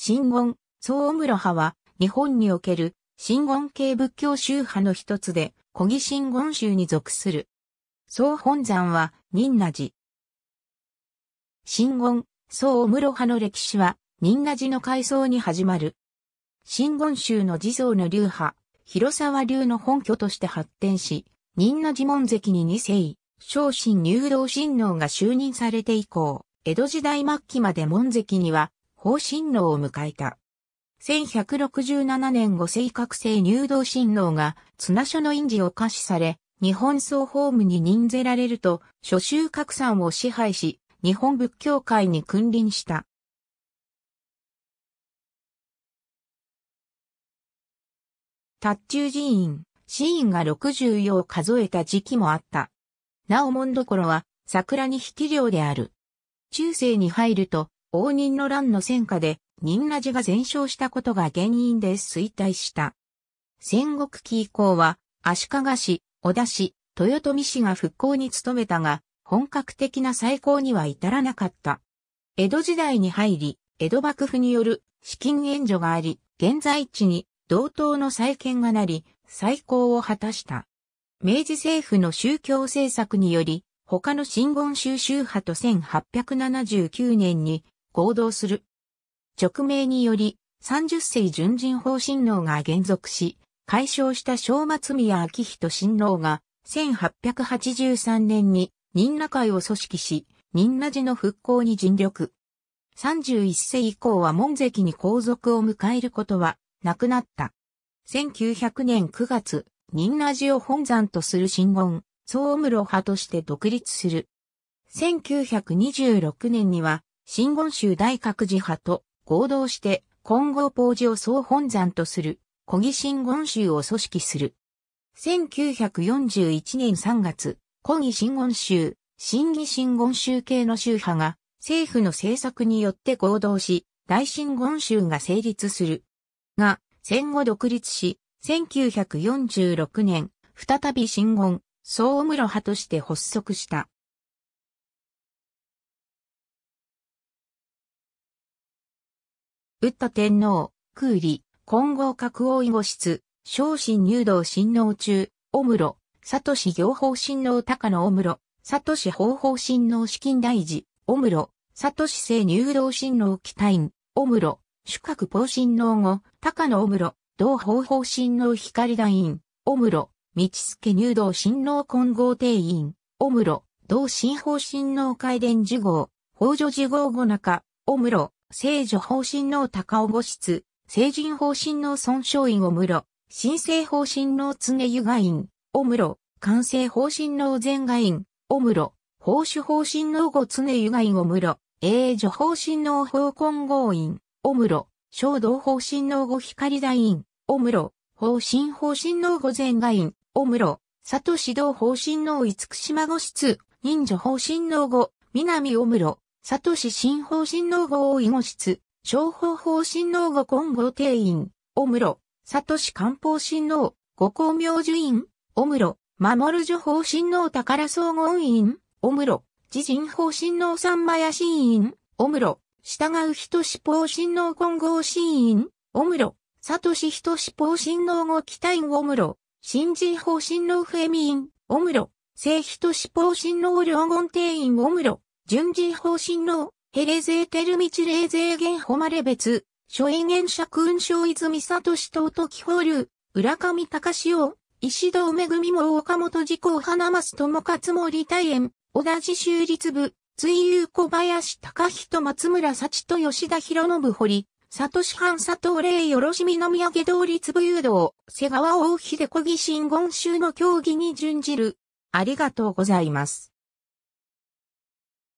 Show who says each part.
Speaker 1: 真言、宗室派は、日本における、真言系仏教宗派の一つで、古木真言宗に属する。総本山は、仁和寺。真言、宗室派の歴史は、仁和寺の改装に始まる。真言宗の地蔵の流派、広沢流の本拠として発展し、仁和寺門跡に二世、昇進入道新能が就任されて以降、江戸時代末期まで門跡には、方針能を迎えた。1167年後正確性入道神王が綱書の印字を可視され、日本総法務に任ぜられると、諸州拡散を支配し、日本仏教会に君臨した。達中寺院、寺院が64を数えた時期もあった。なお門所は桜に引き量である。中世に入ると応仁の乱の戦火で、仁和寺が全焼したことが原因で衰退した。戦国期以降は、足利市、小田市、豊臣市が復興に努めたが、本格的な再興には至らなかった。江戸時代に入り、江戸幕府による資金援助があり、現在地に同等の再建がなり、再興を果たした。明治政府の宗教政策により、他の新言宗宗派と1879年に合同する。直命により、30世純人法親王が減俗し、解消した正松宮昭人親王が、1883年に任那会を組織し、任那寺の復興に尽力。31世以降は門跡に皇族を迎えることはなくなった。1900年9月、任那寺を本山とする新言、総務派として独立する。1926年には、新言宗大覚寺派と合同して金剛法寺を総本山とする小木新言宗を組織する。1941年3月、小木新言宗、新義新言宗系の宗派が政府の政策によって合同し、大新言宗が成立する。が、戦後独立し、1946年、再び新言、総務路派として発足した。ウッタ天皇、クーリ、金剛閣王囲護室、昇進入道親王中、オムロ、サトシ行法親王高野オムロ、サトシ方法親王資金大事、オムロ、サトシ聖入道親王期待員、おむろ、主格法親王後、高野オムロ、同方法親王光大員、オムロ、道助入道親王金剛定員、オムロ、同新法親王海伝授号、法助授号後中、オムロ、聖女方針の高尾御室、聖人方針の孫昌院を室、神聖方針の常湯外院、お室、完成方針の前外院、お室、法主方針の後常湯外院お室、永女方針の法根合院、お室、小道方針の後光大院、お室、方針方針の後前外院、お室、佐藤指導方針の厳島御室、忍女方針の後、南お室、佐藤市新法針農語医護室、商法法針農語混合定員、おむろ、佐藤市漢方神農、五光明樹院、おむろ、守る女法神農宝総合院、おむろ、自人法神農三馬屋神院、おむろ、従う人志法神農混合神院、おむろ、佐藤シ人志法神農語期待おむろ、新人法神農フェミ院、おむろ、聖人志法神農両言定員おむろ、順次方針の、ヘレゼーテルミチレーゼーゲンホマレ別、諸演演者勲章泉里志東と気保流、浦上隆雄、石堂恵も岡本時効花ま友勝森大園、小田寺修立部、追友小林隆人松村幸と吉田博信堀、里市藩佐藤霊よろしみの宮家通立部誘導、瀬川大秀小義新言衆の協議に準じる。ありがとうございます。